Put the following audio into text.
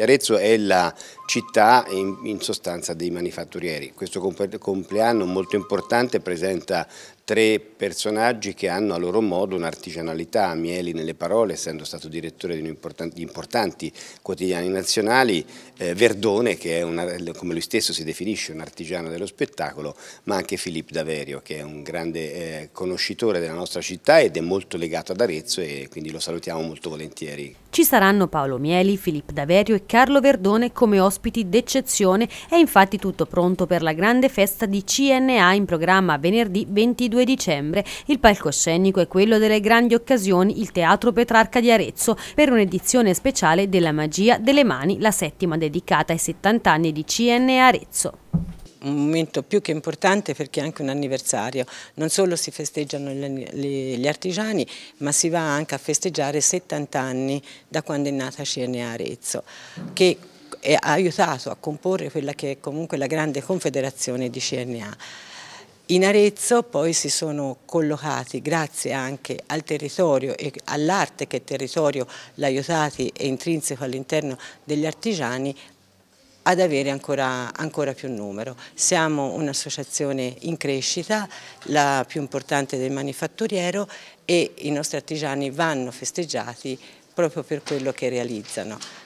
Arezzo è la città in, sostanza dei manifatturieri, questo compleanno molto importante presenta tre personaggi che hanno a loro modo un'artigianalità, Mieli nelle parole, essendo stato direttore di, important di importanti quotidiani nazionali, eh, Verdone che è, una, come lui stesso si definisce, un artigiano dello spettacolo, ma anche Filippo Daverio che è un grande eh, conoscitore della nostra città ed è molto legato ad Arezzo e quindi lo salutiamo molto volentieri. Ci saranno Paolo Mieli, Filippo Daverio e Carlo Verdone come ospiti d'eccezione, è infatti tutto pronto per la grande festa di CNA in programma venerdì 22 22 dicembre. Il palcoscenico è quello delle grandi occasioni, il Teatro Petrarca di Arezzo, per un'edizione speciale della Magia delle Mani, la settima dedicata ai 70 anni di CN Arezzo un momento più che importante perché è anche un anniversario. Non solo si festeggiano gli artigiani, ma si va anche a festeggiare 70 anni da quando è nata CNA Arezzo, che ha aiutato a comporre quella che è comunque la grande confederazione di CNA. In Arezzo poi si sono collocati, grazie anche al territorio e all'arte che il territorio l'ha aiutati e intrinseco all'interno degli artigiani, ad avere ancora, ancora, più numero. Siamo un'associazione in crescita, la più importante del manifatturiero e i nostri artigiani vanno festeggiati proprio per quello che realizzano.